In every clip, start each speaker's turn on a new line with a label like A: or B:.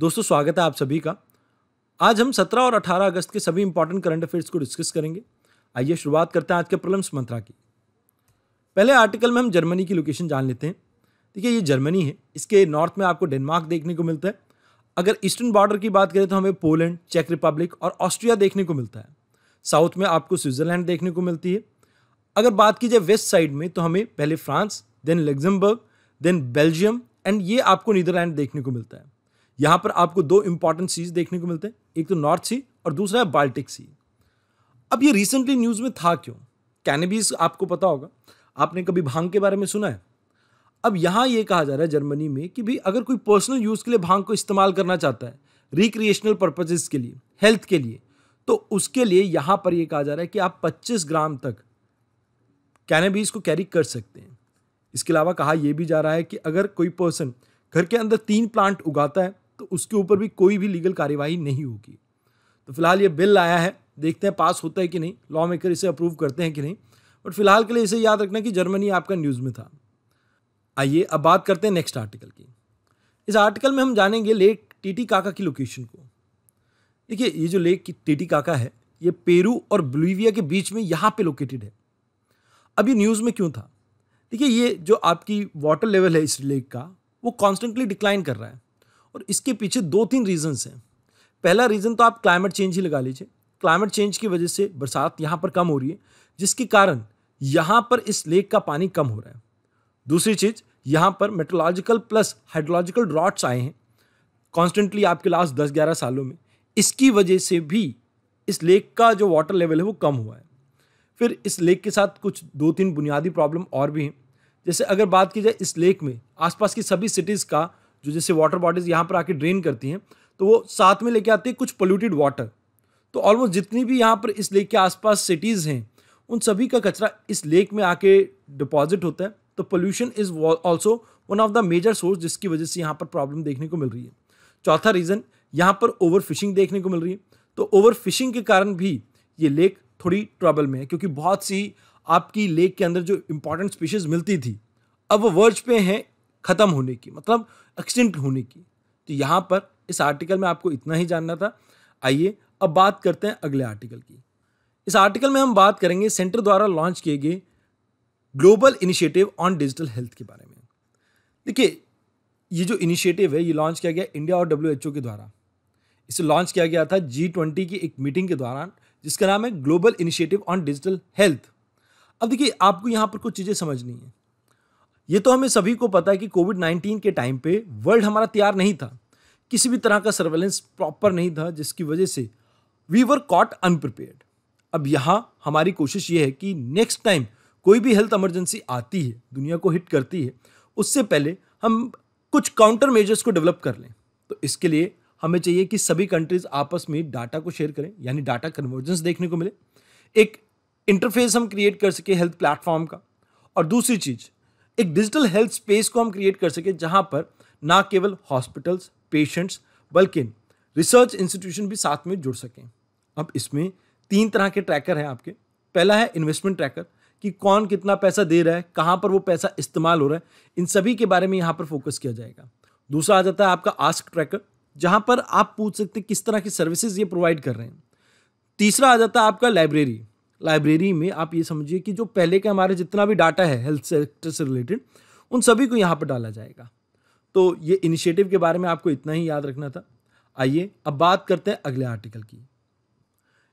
A: दोस्तों स्वागत है आप सभी का आज हम 17 और 18 अगस्त के सभी इंपॉर्टेंट करंट अफेयर्स को डिस्कस करेंगे आइए शुरुआत करते हैं आज के प्रलम्स मंत्रा की पहले आर्टिकल में हम जर्मनी की लोकेशन जान लेते हैं देखिए ये जर्मनी है इसके नॉर्थ में आपको डेनमार्क देखने को मिलता है अगर ईस्टर्न बॉर्डर की बात करें तो हमें पोलैंड चेक रिपब्लिक और ऑस्ट्रिया देखने को मिलता है साउथ में आपको स्विट्जरलैंड देखने को मिलती है अगर बात की जाए वेस्ट साइड में तो हमें पहले France then Luxembourg then Belgium and ये आपको नीदरलैंड देखने को मिलता है यहाँ पर आपको दो इंपॉर्टेंट सीज देखने को मिलते हैं एक तो नॉर्थ सी और दूसरा है बाल्टिक सी अब ये रिसेंटली न्यूज़ में था क्यों कैनबीज आपको पता होगा आपने कभी भांग के बारे में सुना है अब यहाँ ये कहा जा रहा है जर्मनी में कि भाई अगर कोई पर्सनल यूज़ के लिए भांग को इस्तेमाल करना चाहता है रिक्रिएशनल पर्पजेज़ के लिए हेल्थ के लिए तो उसके लिए यहाँ पर यह कहा जा रहा है कि आप 25 ग्राम तक कैनबीज को कैरी कर सकते हैं इसके अलावा कहा यह भी जा रहा है कि अगर कोई पर्सन घर के अंदर तीन प्लांट उगाता है तो उसके ऊपर भी कोई भी लीगल कार्यवाही नहीं होगी तो फिलहाल ये बिल आया है देखते हैं पास होता है कि नहीं लॉ मेकर इसे अप्रूव करते हैं कि नहीं बट फिलहाल के लिए इसे याद रखना कि जर्मनी आपका न्यूज़ में था आइए अब बात करते हैं नेक्स्ट आर्टिकल की इस आर्टिकल में हम जानेंगे लेक टीटी काका की लोकेशन को देखिए ये जो लेक टीटी काका है ये पेरू और ब्लूविया के बीच में यहाँ पे लोकेटेड है अब ये न्यूज़ में क्यों था देखिए ये जो आपकी वाटर लेवल है इस लेक का वो कॉन्स्टेंटली डिक्लाइन कर रहा है और इसके पीछे दो तीन रीजंस हैं पहला रीज़न तो आप क्लाइमेट चेंज ही लगा लीजिए क्लाइमेट चेंज की वजह से बरसात यहाँ पर कम हो रही है जिसके कारण यहाँ पर इस लेक का पानी कम हो रहा है दूसरी चीज़ यहाँ पर मेट्रोलॉजिकल प्लस हाइड्रोलॉजिकल ड्रॉट्स आए हैं कॉन्स्टेंटली आपके लास्ट दस ग्यारह सालों में इसकी वजह से भी इस लेक का जो वाटर लेवल है वो कम हुआ है फिर इस लेक के साथ कुछ दो तीन बुनियादी प्रॉब्लम और भी हैं जैसे अगर बात की जाए इस लेक में आसपास की सभी सिटीज़ का जो जैसे वाटर बॉडीज़ यहाँ पर आके ड्रेन करती हैं तो वो साथ में लेके आती है कुछ पोल्यूटेड वाटर तो ऑलमोस्ट जितनी भी यहाँ पर इस लेक के आसपास सिटीज़ हैं उन सभी का कचरा इस लेक में आके डिपॉजिट होता है तो pollution is also one of the major source जिसकी वजह से यहाँ पर प्रॉब्लम देखने को मिल रही है चौथा रीज़न यहाँ पर ओवर फिशिंग देखने को मिल रही है तो ओवर फिशिंग के कारण भी ये लेक थोड़ी ट्रबल में है क्योंकि बहुत सी आपकी लेक के अंदर जो इंपॉर्टेंट स्पीशीज़ मिलती थी अब वो वर्ज पे हैं ख़त्म होने की मतलब एक्सटिंक्ट होने की तो यहाँ पर इस आर्टिकल में आपको इतना ही जानना था आइए अब बात करते हैं अगले आर्टिकल की इस आर्टिकल में हम बात करेंगे सेंटर द्वारा लॉन्च किए गए global initiative on digital health के बारे में देखिए ये जो इनिशिएटिव है ये लॉन्च किया गया इंडिया और डब्ल्यू के द्वारा इसे लॉन्च किया गया था जी ट्वेंटी की एक मीटिंग के दौरान जिसका नाम है global initiative on digital health अब देखिए आपको यहाँ पर कुछ चीज़ें समझनी है ये तो हमें सभी को पता है कि कोविड नाइन्टीन के टाइम पे वर्ल्ड हमारा तैयार नहीं था किसी भी तरह का सर्वेलेंस प्रॉपर नहीं था जिसकी वजह से वी वर कॉट अनप्रिपेयर्ड अब यहाँ हमारी कोशिश ये है कि नेक्स्ट टाइम कोई भी हेल्थ इमरजेंसी आती है दुनिया को हिट करती है उससे पहले हम कुछ काउंटर मेजर्स को डेवलप कर लें तो इसके लिए हमें चाहिए कि सभी कंट्रीज आपस में डाटा को शेयर करें यानी डाटा कन्वर्जेंस देखने को मिले एक इंटरफेस हम क्रिएट कर सकें हेल्थ प्लेटफॉर्म का और दूसरी चीज़ एक डिजिटल हेल्थ स्पेस को हम क्रिएट कर सकें जहाँ पर ना केवल हॉस्पिटल्स पेशेंट्स बल्कि रिसर्च इंस्टीट्यूशन भी साथ में जुड़ सकें अब इसमें तीन तरह के ट्रैकर हैं आपके पहला है इन्वेस्टमेंट ट्रैकर कि कौन कितना पैसा दे रहा है कहाँ पर वो पैसा इस्तेमाल हो रहा है इन सभी के बारे में यहाँ पर फोकस किया जाएगा दूसरा आ जाता है आपका आस्क ट्रैकर जहाँ पर आप पूछ सकते हैं किस तरह की सर्विसेज ये प्रोवाइड कर रहे हैं तीसरा आ जाता है आपका लाइब्रेरी लाइब्रेरी में आप ये समझिए कि जो पहले के हमारे जितना भी डाटा है हेल्थ सेक्टर से रिलेटेड उन सभी को यहाँ पर डाला जाएगा तो ये इनिशिएटिव के बारे में आपको इतना ही याद रखना था आइए अब बात करते हैं अगले आर्टिकल की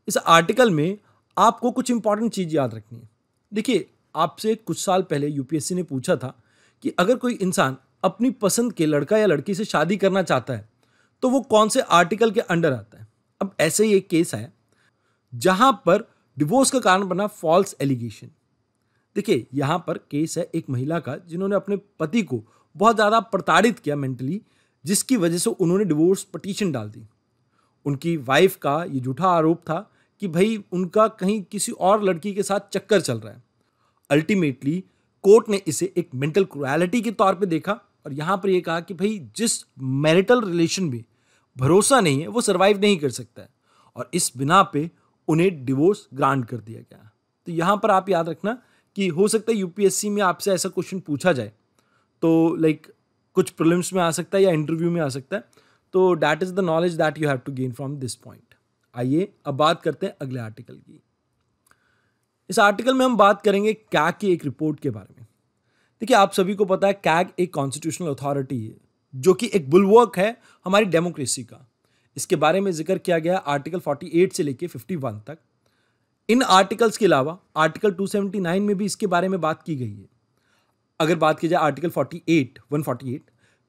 A: इस आर्टिकल में आपको कुछ इंपॉर्टेंट चीज़ याद रखनी है देखिए आपसे कुछ साल पहले यूपीएससी ने पूछा था कि अगर कोई इंसान अपनी पसंद के लड़का या लड़की से शादी करना चाहता है तो वो कौन से आर्टिकल के अंडर आता है अब ऐसे ही एक केस है जहाँ पर डिवोर्स का कारण बना फॉल्स एलिगेशन देखिए यहाँ पर केस है एक महिला का जिन्होंने अपने पति को बहुत ज़्यादा प्रताड़ित किया मेंटली जिसकी वजह से उन्होंने डिवोर्स पटिशन डाल दी उनकी वाइफ का ये झूठा आरोप था कि भाई उनका कहीं किसी और लड़की के साथ चक्कर चल रहा है अल्टीमेटली कोर्ट ने इसे एक मेंटल क्रुएलिटी के तौर पे देखा और यहाँ पर यह कहा कि भाई जिस मैरिटल रिलेशन में भरोसा नहीं है वो सर्वाइव नहीं कर सकता है और इस बिना पे उन्हें डिवोर्स ग्रांट कर दिया गया तो यहाँ पर आप याद रखना कि हो सकता है यूपीएससी में आपसे ऐसा क्वेश्चन पूछा जाए तो लाइक कुछ प्रॉब्लम्स में आ सकता है या इंटरव्यू में आ सकता है तो that is the knowledge that you have to gain from this point आइए अब बात करते हैं अगले आर्टिकल की इस आर्टिकल में हम बात करेंगे कैग की एक रिपोर्ट के बारे में देखिए आप सभी को पता है कैग एक कॉन्स्टिट्यूशनल अथॉरिटी है जो कि एक बुलवर्क है हमारी डेमोक्रेसी का इसके बारे में जिक्र किया गया आर्टिकल 48 से लेके 51 तक इन आर्टिकल्स के अलावा आर्टिकल 279 में भी इसके बारे में बात की गई है अगर बात की जाए आर्टिकल 48 148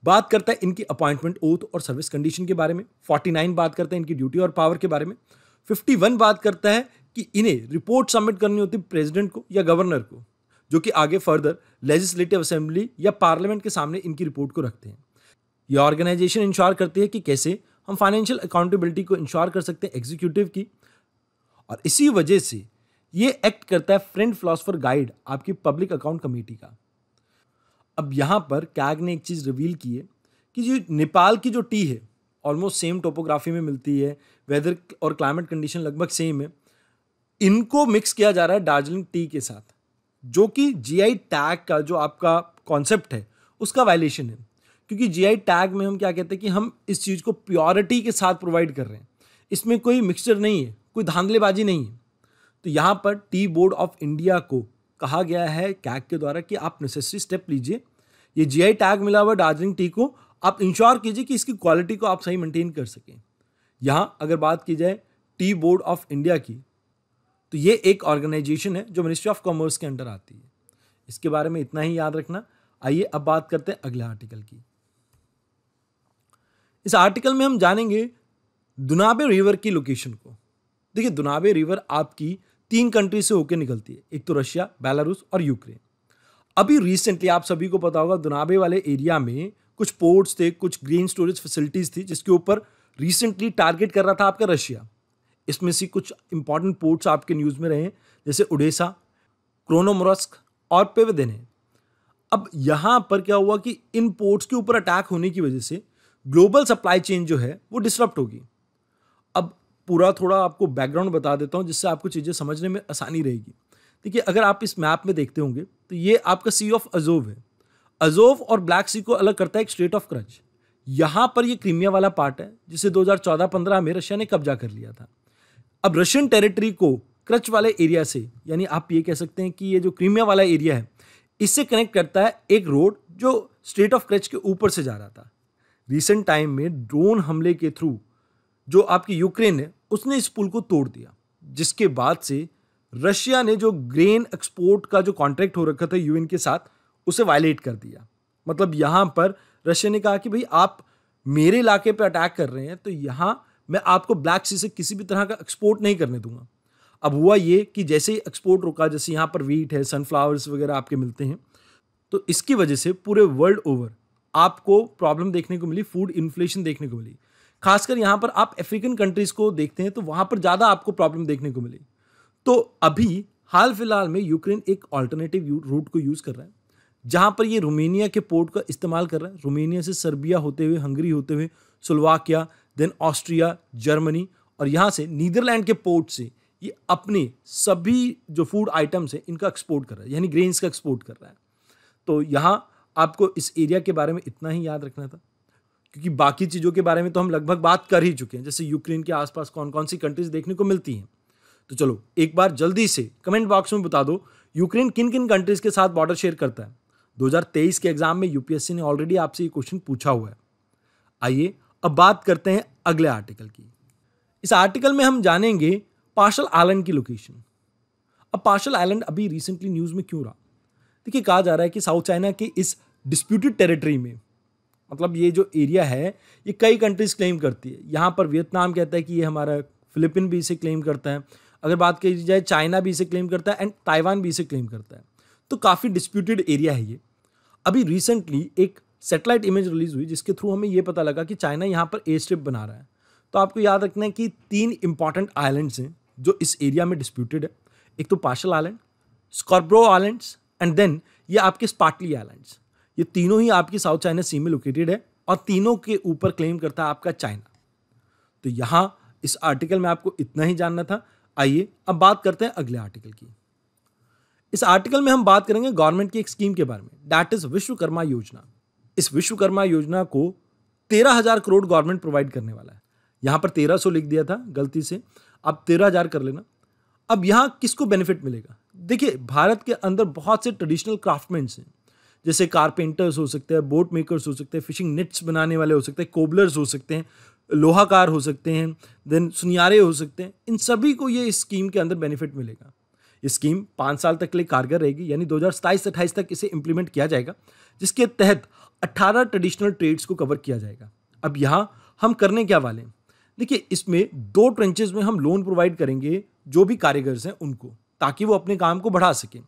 A: बात करता है इनकी अपॉइंटमेंट ओथ और सर्विस कंडीशन के बारे में 49 बात करता है इनकी ड्यूटी और पावर के बारे में 51 बात करता है कि इन्हें रिपोर्ट सबमिट करनी होती है को या गवर्नर को जो कि आगे फर्दर लेजिस्लेटिव असेंबली या पार्लियामेंट के सामने इनकी रिपोर्ट को रखते हैं ये ऑर्गेनाइजेशन इंश्योर करती है कि कैसे हम फाइनेंशियल अकाउंटेबिलिटी को इंश्योर कर सकते हैं एग्जीक्यूटिव की और इसी वजह से ये एक्ट करता है फ्रेंड फिलोसफर गाइड आपकी पब्लिक अकाउंट कमेटी का अब यहाँ पर कैग ने एक चीज़ रिवील की है कि जो नेपाल की जो टी है ऑलमोस्ट सेम टोपोग्राफी में मिलती है वेदर और क्लाइमेट कंडीशन लगभग सेम है इनको मिक्स किया जा रहा है दार्जिलिंग टी के साथ जो कि जीआई टैग का जो आपका कॉन्सेप्ट है उसका वायलेशन है क्योंकि जीआई टैग में हम क्या कहते हैं कि हम इस चीज़ को प्योरिटी के साथ प्रोवाइड कर रहे हैं इसमें कोई मिक्सचर नहीं है कोई धांधलेबाजी नहीं है तो यहाँ पर टी बोर्ड ऑफ इंडिया को कहा गया है कैग के द्वारा कि आप नेसेसरी स्टेप लीजिए ये जीआई टैग मिला हुआ दार्जिलिंग टी को आप इंश्योर कीजिए कि इसकी क्वालिटी को आप सही मेंटेन कर सकें यहाँ अगर बात की जाए टी बोर्ड ऑफ इंडिया की तो ये एक ऑर्गेनाइजेशन है जो मिनिस्ट्री ऑफ कॉमर्स के अंडर आती है इसके बारे में इतना ही याद रखना आइए अब बात करते हैं अगले आर्टिकल की इस आर्टिकल में हम जानेंगे दुनाबे रिवर की लोकेशन को देखिए दुनाबे रिवर आपकी तीन कंट्री से होकर निकलती है एक तो रशिया बेलारूस और यूक्रेन अभी रिसेंटली आप सभी को पता होगा दुनाबे वाले एरिया में कुछ पोर्ट्स थे कुछ ग्रीन स्टोरेज फैसिलिटीज़ थी जिसके ऊपर रिसेंटली टारगेट कर रहा था आपका रशिया इसमें से कुछ इंपॉर्टेंट पोर्ट्स आपके न्यूज़ में रहे जैसे उडेसा क्रोनोमोरस्क और पेवेदेने अब यहाँ पर क्या हुआ कि इन पोर्ट्स के ऊपर अटैक होने की वजह से ग्लोबल सप्लाई चेन जो है वो डिस्टर्ब होगी अब पूरा थोड़ा आपको बैकग्राउंड बता देता हूँ जिससे आपको चीज़ें समझने में आसानी रहेगी देखिए अगर आप इस मैप में देखते होंगे तो ये आपका सी ऑफ अजोव है अजोव और ब्लैक सी को अलग करता है एक स्टेट ऑफ क्रच यहाँ पर ये क्रीमिया वाला पार्ट है जिसे 2014-15 में रशिया ने कब्जा कर लिया था अब रशियन टेरिटरी को क्रच वाले एरिया से यानी आप ये कह सकते हैं कि ये जो क्रीमिया वाला एरिया है इससे कनेक्ट करता है एक रोड जो स्टेट ऑफ क्रच के ऊपर से जा रहा था रिसेंट टाइम में ड्रोन हमले के थ्रू जो आपकी यूक्रेन है उसने इस पुल को तोड़ दिया जिसके बाद से रशिया ने जो ग्रेन एक्सपोर्ट का जो कॉन्ट्रैक्ट हो रखा था यूएन के साथ उसे वायलेट कर दिया मतलब यहाँ पर रशिया ने कहा कि भाई आप मेरे इलाके पर अटैक कर रहे हैं तो यहाँ मैं आपको ब्लैक सी से किसी भी तरह का एक्सपोर्ट नहीं करने दूंगा अब हुआ ये कि जैसे ही एक्सपोर्ट रुका जैसे यहाँ पर वीट है सनफ्लावर्स वगैरह आपके मिलते हैं तो इसकी वजह से पूरे वर्ल्ड ओवर आपको प्रॉब्लम देखने को मिली फूड इन्फ्लेशन देखने को मिली खासकर यहाँ पर आप अफ्रीकन कंट्रीज को देखते हैं तो वहाँ पर ज़्यादा आपको प्रॉब्लम देखने को मिली तो अभी हाल फिलहाल में यूक्रेन एक ऑल्टरनेटिव रूट को यूज़ कर रहा है जहाँ पर ये रोमेनिया के पोर्ट का इस्तेमाल कर रहा है रोमेनिया से सर्बिया होते हुए हंगरी होते हुए स्लोवाकिया देन ऑस्ट्रिया जर्मनी और यहाँ से नीदरलैंड के पोर्ट से ये अपने सभी जो फूड आइटम्स हैं इनका एक्सपोर्ट कर रहा है यानी ग्रेन्स का एक्सपोर्ट कर रहा है तो यहाँ आपको इस एरिया के बारे में इतना ही याद रखना था क्योंकि बाकी चीज़ों के बारे में तो हम लगभग बात कर ही चुके हैं जैसे यूक्रेन के आसपास कौन कौन सी कंट्रीज देखने को मिलती हैं तो चलो एक बार जल्दी से कमेंट बॉक्स में बता दो यूक्रेन किन किन कंट्रीज़ के साथ बॉर्डर शेयर करता है 2023 के एग्जाम में यूपीएससी ने ऑलरेडी आपसे ये क्वेश्चन पूछा हुआ है आइए अब बात करते हैं अगले आर्टिकल की इस आर्टिकल में हम जानेंगे पार्शल आइलैंड की लोकेशन अब पार्शल आइलैंड अभी रिसेंटली न्यूज़ में क्यों रहा देखिए कहा जा रहा है कि साउथ चाइना के इस डिस्प्यूटेड टेरिटरी में मतलब ये जो एरिया है ये कई कंट्रीज़ क्लेम करती है यहाँ पर वियतनाम कहता है कि ये हमारा फिलिपिन भी इसे क्लेम करता है अगर बात की जाए चाइना भी इसे क्लेम करता है एंड ताइवान भी इसे क्लेम करता है तो काफ़ी डिस्प्यूटेड एरिया है ये अभी रिसेंटली एक सेटेलाइट इमेज रिलीज़ हुई जिसके थ्रू हमें ये पता लगा कि चाइना यहाँ पर ए स्ट्रिप बना रहा है तो आपको याद रखना है कि तीन इंपॉर्टेंट आइलैंड्स हैं जो इस एरिया में डिस्प्यूटेड है एक तो Paracel island Scarborough islands and then ये आपके स्पार्टली आइलैंड्स ये तीनों ही आपकी साउथ चाइना सी में लोकेटेड है और तीनों के ऊपर क्लेम करता है आपका चाइना तो यहाँ इस आर्टिकल में आपको इतना ही जानना था आइए अब बात करते हैं अगले आर्टिकल की इस आर्टिकल में हम बात करेंगे गवर्नमेंट की एक स्कीम के बारे में डैट इज विश्वकर्मा योजना इस विश्वकर्मा योजना को तेरह हजार करोड़ गवर्नमेंट प्रोवाइड करने वाला है यहां पर तेरह सौ लिख दिया था गलती से अब तेरह हजार कर लेना अब यहां किसको बेनिफिट मिलेगा देखिए भारत के अंदर बहुत से ट्रेडिशनल क्राफ्टमेंट्स हैं जैसे कारपेंटर्स हो सकते हैं बोट मेकर्स हो सकते हैं फिशिंग नेट्स बनाने वाले हो सकते हैं कोबलर्स हो सकते हैं लोहाकार हो सकते हैं देन सुनियारे हो सकते हैं इन सभी को ये स्कीम के अंदर बेनिफिट मिलेगा ये स्कीम पाँच साल तक के लिए कारगर रहेगी यानी दो हज़ार सताईस अट्ठाईस तक इसे इम्प्लीमेंट किया जाएगा जिसके तहत अट्ठारह ट्रेडिशनल ट्रेड्स को कवर किया जाएगा अब यहाँ हम करने क्या वाले हैं देखिए इसमें दो ट्रेंचेज में हम लोन प्रोवाइड करेंगे जो भी कारीगर्स हैं उनको ताकि वो अपने काम को बढ़ा सकें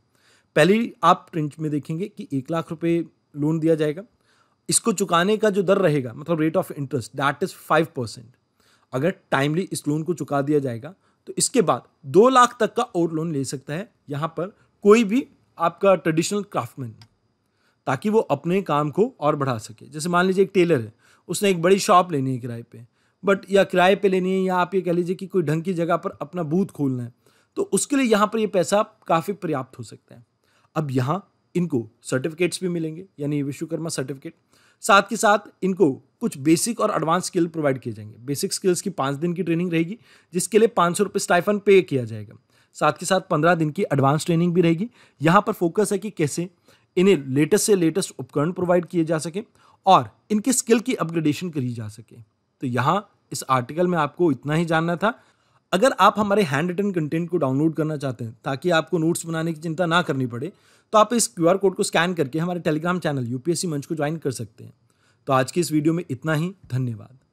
A: पहली आप प्रिंट में देखेंगे कि एक लाख रुपये लोन दिया जाएगा इसको चुकाने का जो दर रहेगा मतलब rate of interest that is five percent अगर टाइमली इस लोन को चुका दिया जाएगा तो इसके बाद दो लाख तक का और लोन ले सकता है यहाँ पर कोई भी आपका ट्रेडिशनल क्राफ्टमैन ताकि वो अपने काम को और बढ़ा सके जैसे मान लीजिए एक टेलर है उसने एक बड़ी शॉप लेनी है किराए पे बट या किराए पे लेनी है या आप ये कह लीजिए कि कोई ढंग की जगह पर अपना बूथ खोलना है तो उसके लिए यहाँ पर ये पैसा काफ़ी पर्याप्त हो सकता है अब यहाँ इनको सर्टिफिकेट्स भी मिलेंगे यानी विश्वकर्मा सर्टिफिकेट साथ के साथ इनको कुछ बेसिक और एडवांस स्किल प्रोवाइड किए जाएंगे बेसिक स्किल्स की पाँच दिन की ट्रेनिंग रहेगी जिसके लिए पाँच सौ रुपये स्टाइफन पे किया जाएगा साथ के साथ पंद्रह दिन की एडवांस ट्रेनिंग भी रहेगी यहाँ पर फोकस है कि कैसे इन्हें लेटेस्ट से लेटेस्ट उपकरण प्रोवाइड किए जा सके और इनके स्किल की अपग्रेडेशन करी जा सके तो यहाँ इस आर्टिकल में आपको इतना ही जानना था अगर आप हमारे हैंड रिटन कंटेंट को डाउनलोड करना चाहते हैं ताकि आपको नोट्स बनाने की चिंता ना करनी पड़े तो आप इस क्यू कोड को स्कैन करके हमारे टेलीग्राम चैनल यू मंच को ज्वाइन कर सकते हैं तो आज की इस वीडियो में इतना ही धन्यवाद